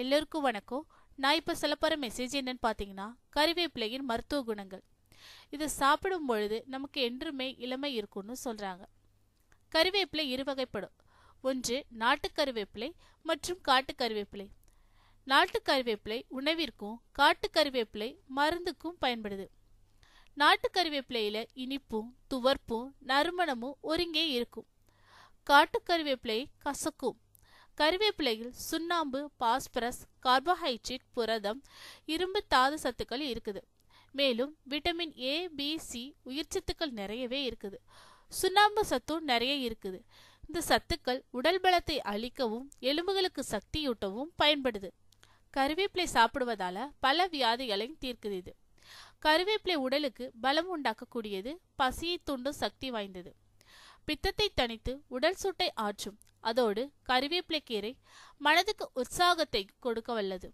எல்லோருக்கும் வணக்கம் நான் இப்போ சொல்ல போகிற மெசேஜ் என்னன்னு பார்த்தீங்கன்னா கறிவேப்பிலையின் மருத்துவ குணங்கள் இதை சாப்பிடும் பொழுது நமக்கு என்றுமே இளமை இருக்கும்னு சொல்கிறாங்க கறிவேப்பிலை இரு வகைப்படும் ஒன்று நாட்டு கருவேப்பிலை மற்றும் காட்டு கருவேப்பிலை நாட்டு கருவேப்பிலை உணவிற்கும் காட்டு கருவேப்பிலை மருந்துக்கும் பயன்படுது நாட்டு கருவேப்பிலையில் இனிப்பும் துவர்ப்பும் நறுமணமும் ஒருங்கே இருக்கும் காட்டு கருவேப்பிலை கசக்கும் கருவேப்பிலையில் சுண்ணாம்பு பாஸ்பரஸ் கார்போஹைட்ரேட் புரதம் இரும்பு தாது சத்துக்கள் இருக்குது மேலும் விட்டமின் ஏ பி சி உயிர் சத்துக்கள் நிறையவே இருக்குது சுண்ணாம்பு சத்தும் நிறைய இருக்குது இந்த சத்துக்கள் உடல் பலத்தை அளிக்கவும் எலும்புகளுக்கு சக்தியூட்டவும் பயன்படுது கருவேப்பிலை சாப்பிடுவதால பல வியாதிகளையும் தீர்க்குது இது கருவேப்பிலை உடலுக்கு பலம் உண்டாக்கக்கூடியது பசியை தூண்டும் சக்தி வாய்ந்தது பித்தத்தை தணித்து உடல் சூட்டை ஆற்றும் அதோடு கீரை மனதுக்கு உற்சாகத்தை கொடுக்க வல்லது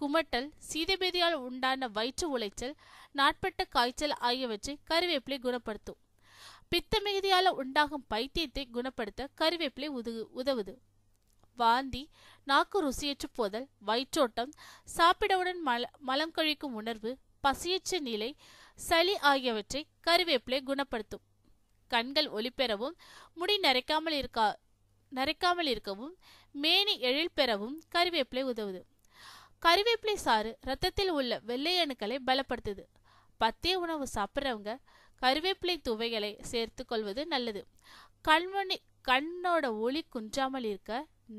குமட்டல் சீதபேதியால் உண்டான வயிற்று உளைச்சல் நாட்பட்ட காய்ச்சல் ஆகியவற்றை கருவேப்பிலை குணப்படுத்தும் மிகுதியால் உண்டாகும் பைத்தியத்தை குணப்படுத்த கருவேப்பிலை உதவு உதவுது வாந்தி நாக்கு ருசியற்று போதல் வயிற்றோட்டம் சாப்பிடவுடன் மல மலம் கழிக்கும் உணர்வு பசியற்ற நிலை சளி ஆகியவற்றை கருவேப்பிலை குணப்படுத்தும் கண்கள் ஒளிபெறவும் முடி நரைக்காமல் இருக்கா நரைக்காமல் இருக்கவும் மேனி எழில் பெறவும் கருவேப்பிலை உதவுது கருவேப்பிலை சாறு ரத்தத்தில் உள்ள வெள்ளை அணுக்களை பலப்படுத்துது பத்திய உணவு சாப்பிட்றவங்க கருவேப்பிலை துவைகளை சேர்த்து கொள்வது நல்லது கண்மணி கண்ணோட ஒளி குன்றாமல் இருக்க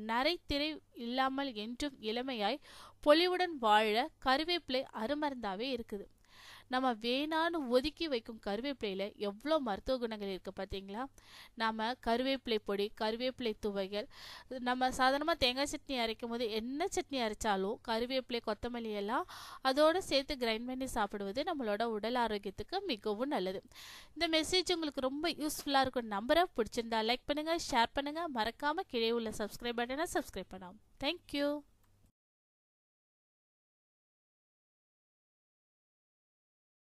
நரைத்திரை இல்லாமல் என்றும் இளமையாய் பொலிவுடன் வாழ கருவேப்பிலை அருமருந்தாவே இருக்குது நம்ம வேணான்னு ஒதுக்கி வைக்கும் கருவேப்பிலையில் எவ்வளோ மருத்துவ குணங்கள் இருக்குது பார்த்தீங்களா நம்ம கருவேப்பிலை பொடி கருவேப்பிலை துவைகள் நம்ம சாதாரணமாக தேங்காய் சட்னி அரைக்கும் போது என்ன சட்னி அரைச்சாலும் கருவேப்பிலை கொத்தமல்லி எல்லாம் அதோடு சேர்த்து கிரைண்ட் பண்ணி சாப்பிடுவது நம்மளோட உடல் ஆரோக்கியத்துக்கு மிகவும் நல்லது இந்த மெசேஜ் உங்களுக்கு ரொம்ப யூஸ்ஃபுல்லாக இருக்கும் நம்பரை பிடிச்சிருந்தா லைக் பண்ணுங்கள் ஷேர் பண்ணுங்கள் மறக்காமல் கீழே உள்ள சப்ஸ்கிரைப் பட்டனை சப்ஸ்கிரைப் பண்ணலாம் தேங்க்யூ